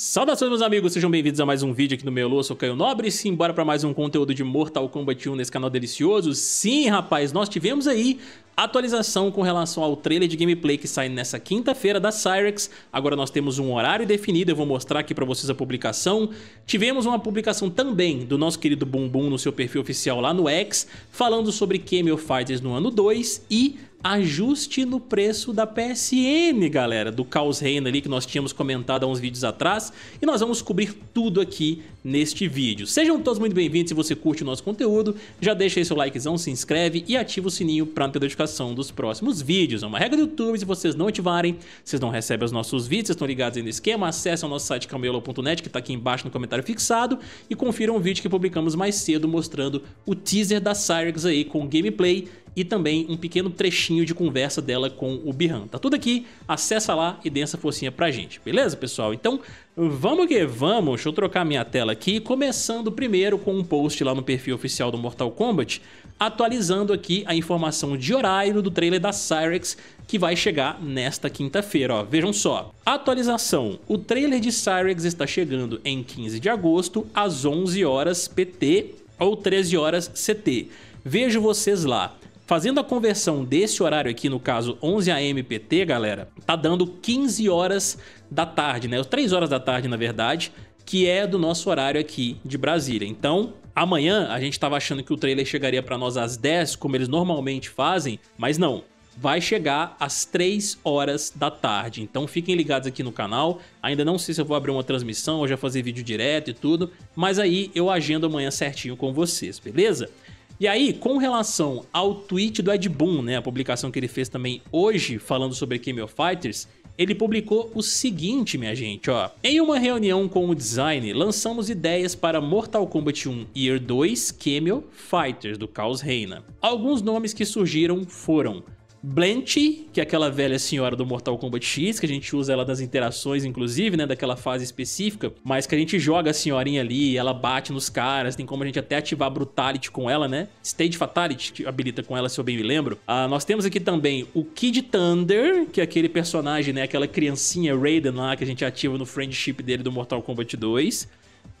Saudações meus amigos, sejam bem-vindos a mais um vídeo aqui no Melô, eu sou Caio Nobre e embora para mais um conteúdo de Mortal Kombat 1 nesse canal delicioso. Sim, rapaz, nós tivemos aí atualização com relação ao trailer de gameplay que sai nessa quinta-feira da Cyrex. Agora nós temos um horário definido, eu vou mostrar aqui para vocês a publicação. Tivemos uma publicação também do nosso querido Bumbum no seu perfil oficial lá no X, falando sobre Cameo Fighters no ano 2 e ajuste no preço da PSN, galera, do Caos Reina ali que nós tínhamos comentado há uns vídeos atrás, e nós vamos cobrir tudo aqui neste vídeo. Sejam todos muito bem-vindos se você curte o nosso conteúdo, já deixa aí seu likezão, se inscreve e ativa o sininho para não ter notificação dos próximos vídeos. É uma regra do YouTube, se vocês não ativarem, vocês não recebem os nossos vídeos, vocês estão ligados aí no esquema, acessem o nosso site camelo.net que está aqui embaixo no comentário fixado e confiram o vídeo que publicamos mais cedo mostrando o teaser da Cyrex aí com gameplay e também um pequeno trechinho trechinho de conversa dela com o Birhan. Tá tudo aqui, acessa lá e dê essa forcinha pra gente, beleza, pessoal? Então, vamos que vamos, deixa eu trocar minha tela aqui, começando primeiro com um post lá no perfil oficial do Mortal Kombat, atualizando aqui a informação de horário do trailer da Cyrex, que vai chegar nesta quinta-feira, ó. Vejam só. Atualização. O trailer de Cyrex está chegando em 15 de agosto, às 11 horas PT ou 13 horas CT. Vejo vocês lá. Fazendo a conversão desse horário aqui, no caso 11 a.m. PT, galera, tá dando 15 horas da tarde, né? 3 horas da tarde, na verdade, que é do nosso horário aqui de Brasília. Então, amanhã a gente estava achando que o trailer chegaria para nós às 10, como eles normalmente fazem, mas não. Vai chegar às 3 horas da tarde. Então fiquem ligados aqui no canal. Ainda não sei se eu vou abrir uma transmissão ou já fazer vídeo direto e tudo, mas aí eu agendo amanhã certinho com vocês, beleza? E aí, com relação ao tweet do Ed Boon, né, a publicação que ele fez também hoje falando sobre King of Fighters, ele publicou o seguinte, minha gente, ó. Em uma reunião com o design, lançamos ideias para Mortal Kombat 1 Year 2 Cameo Fighters, do Caos Reina. Alguns nomes que surgiram foram Blanche, que é aquela velha senhora do Mortal Kombat X, que a gente usa ela nas interações, inclusive, né? Daquela fase específica, mas que a gente joga a senhorinha ali, ela bate nos caras, tem como a gente até ativar Brutality com ela, né? Stage Fatality, que habilita com ela, se eu bem me lembro. Ah, nós temos aqui também o Kid Thunder, que é aquele personagem, né? Aquela criancinha Raiden lá que a gente ativa no friendship dele do Mortal Kombat 2.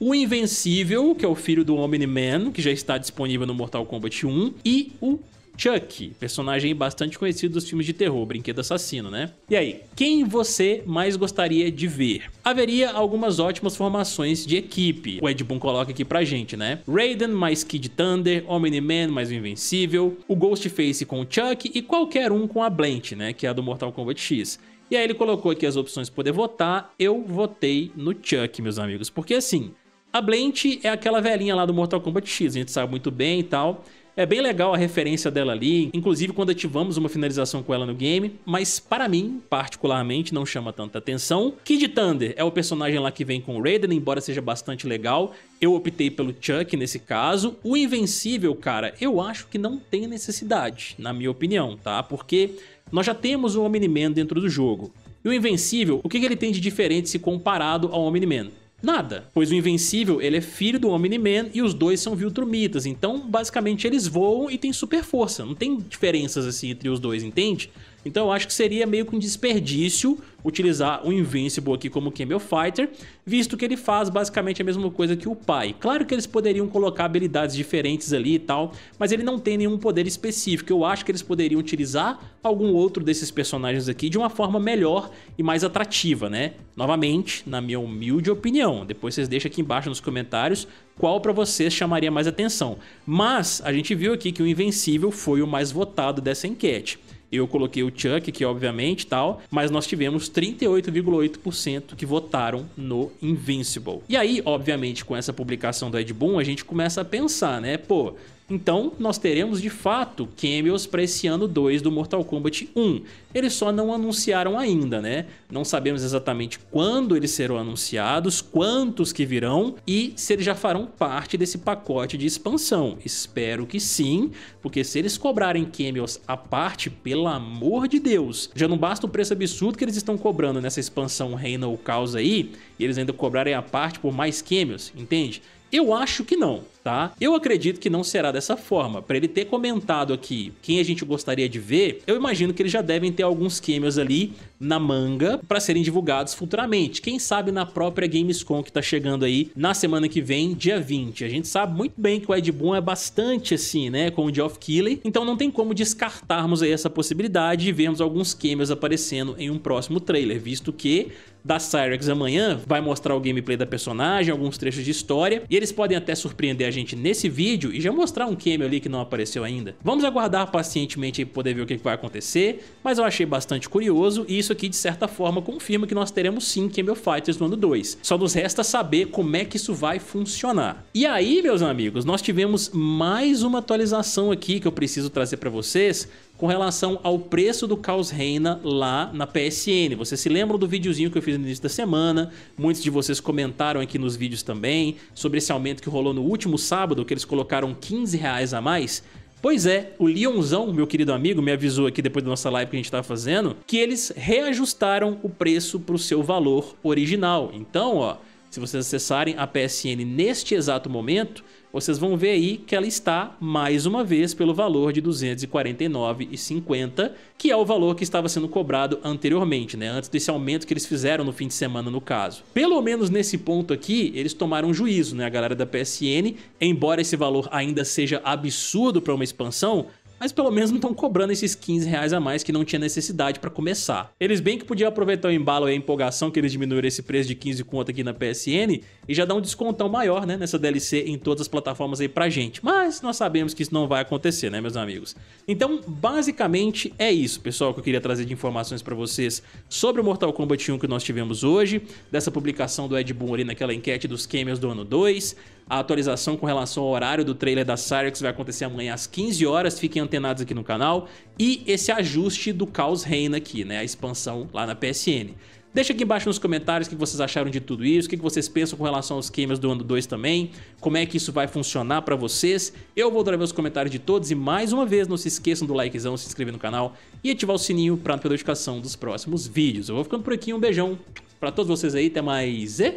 O Invencível, que é o filho do Omni-Man, que já está disponível no Mortal Kombat 1. E o Chuck, personagem bastante conhecido dos filmes de terror, brinquedo assassino, né? E aí, quem você mais gostaria de ver? Haveria algumas ótimas formações de equipe. O Ed Boon coloca aqui pra gente, né? Raiden mais Kid Thunder, Omni-Man mais o Invencível, o Ghostface com o Chuck e qualquer um com a Blanche, né? Que é a do Mortal Kombat X. E aí ele colocou aqui as opções para poder votar. Eu votei no Chuck, meus amigos, porque assim, a Blanche é aquela velhinha lá do Mortal Kombat X, a gente sabe muito bem e tal. É bem legal a referência dela ali, inclusive quando ativamos uma finalização com ela no game, mas para mim, particularmente, não chama tanta atenção. Kid Thunder é o personagem lá que vem com o Raiden, embora seja bastante legal, eu optei pelo Chuck nesse caso. O Invencível, cara, eu acho que não tem necessidade, na minha opinião, tá? Porque nós já temos o Omni-Man dentro do jogo. E o Invencível, o que ele tem de diferente se comparado ao Omni-Man? Nada, pois o Invencível ele é filho do Omni-Man e os dois são Viltrumitas, então basicamente eles voam e têm super força, não tem diferenças assim entre os dois, entende? Então eu acho que seria meio que um desperdício utilizar o Invincible aqui como Camel Fighter, visto que ele faz basicamente a mesma coisa que o pai. Claro que eles poderiam colocar habilidades diferentes ali e tal, mas ele não tem nenhum poder específico. Eu acho que eles poderiam utilizar algum outro desses personagens aqui de uma forma melhor e mais atrativa, né? Novamente, na minha humilde opinião. Depois vocês deixam aqui embaixo nos comentários qual para vocês chamaria mais atenção. Mas a gente viu aqui que o Invencível foi o mais votado dessa enquete. Eu coloquei o Chuck aqui, obviamente, tal, mas nós tivemos 38,8% que votaram no Invincible. E aí, obviamente, com essa publicação do Ed Boon, a gente começa a pensar, né? Pô, então, nós teremos de fato cameos para esse ano 2 do Mortal Kombat 1. Eles só não anunciaram ainda, né? Não sabemos exatamente quando eles serão anunciados, quantos que virão e se eles já farão parte desse pacote de expansão. Espero que sim, porque se eles cobrarem cameos à parte, pelo amor de Deus, já não basta o preço absurdo que eles estão cobrando nessa expansão Reina ou Caos aí, e eles ainda cobrarem a parte por mais cameos, entende? Eu acho que não, tá? Eu acredito que não será dessa forma. Para ele ter comentado aqui quem a gente gostaria de ver, eu imagino que eles já devem ter alguns cameos ali na manga para serem divulgados futuramente. Quem sabe na própria Gamescom que tá chegando aí na semana que vem, dia 20. A gente sabe muito bem que o Ed Boon é bastante assim, né, com o Geoff Keighley, então não tem como descartarmos aí essa possibilidade e vermos alguns cameos aparecendo em um próximo trailer, visto que da Cyrex amanhã vai mostrar o gameplay da personagem, alguns trechos de história, e eles podem até surpreender a gente nesse vídeo e já mostrar um cameo ali que não apareceu ainda. Vamos aguardar pacientemente para poder ver o que vai acontecer, mas eu achei bastante curioso e isso isso aqui, de certa forma, confirma que nós teremos sim King meu Fighters no ano 2. Só nos resta saber como é que isso vai funcionar. E aí, meus amigos, nós tivemos mais uma atualização aqui que eu preciso trazer para vocês com relação ao preço do Caos Reina lá na PSN. Vocês se lembram do videozinho que eu fiz no início da semana? Muitos de vocês comentaram aqui nos vídeos também sobre esse aumento que rolou no último sábado, que eles colocaram 15 reais a mais. Pois é, o Leonzão, meu querido amigo, me avisou aqui depois da nossa live que a gente tava fazendo, que eles reajustaram o preço para o seu valor original. Então, ó, se vocês acessarem a PSN neste exato momento, vocês vão ver aí que ela está mais uma vez pelo valor de 249,50, que é o valor que estava sendo cobrado anteriormente, né? Antes desse aumento que eles fizeram no fim de semana, no caso. Pelo menos nesse ponto aqui, eles tomaram juízo, né? A galera da PSN, embora esse valor ainda seja absurdo para uma expansão, mas pelo menos não estão cobrando esses 15 reais a mais que não tinha necessidade para começar. Eles bem que podiam aproveitar o embalo e a empolgação que eles diminuíram esse preço de 15 conto aqui na PSN e já dar um descontão maior né, nessa DLC em todas as plataformas aí pra gente, mas nós sabemos que isso não vai acontecer, né meus amigos? Então basicamente é isso pessoal que eu queria trazer de informações para vocês sobre o Mortal Kombat 1 que nós tivemos hoje, dessa publicação do Ed Boon ali naquela enquete dos gamers do ano 2, a atualização com relação ao horário do trailer da Cyrex vai acontecer amanhã às 15 horas, fiquem antenados aqui no canal, e esse ajuste do Caos Reina aqui, né, a expansão lá na PSN. Deixa aqui embaixo nos comentários o que vocês acharam de tudo isso, o que vocês pensam com relação aos gamers do ano 2 também, como é que isso vai funcionar pra vocês. Eu vou trazer os comentários de todos e mais uma vez não se esqueçam do likezão, se inscrever no canal e ativar o sininho pra notificação dos próximos vídeos. Eu vou ficando por aqui, um beijão pra todos vocês aí, até mais e...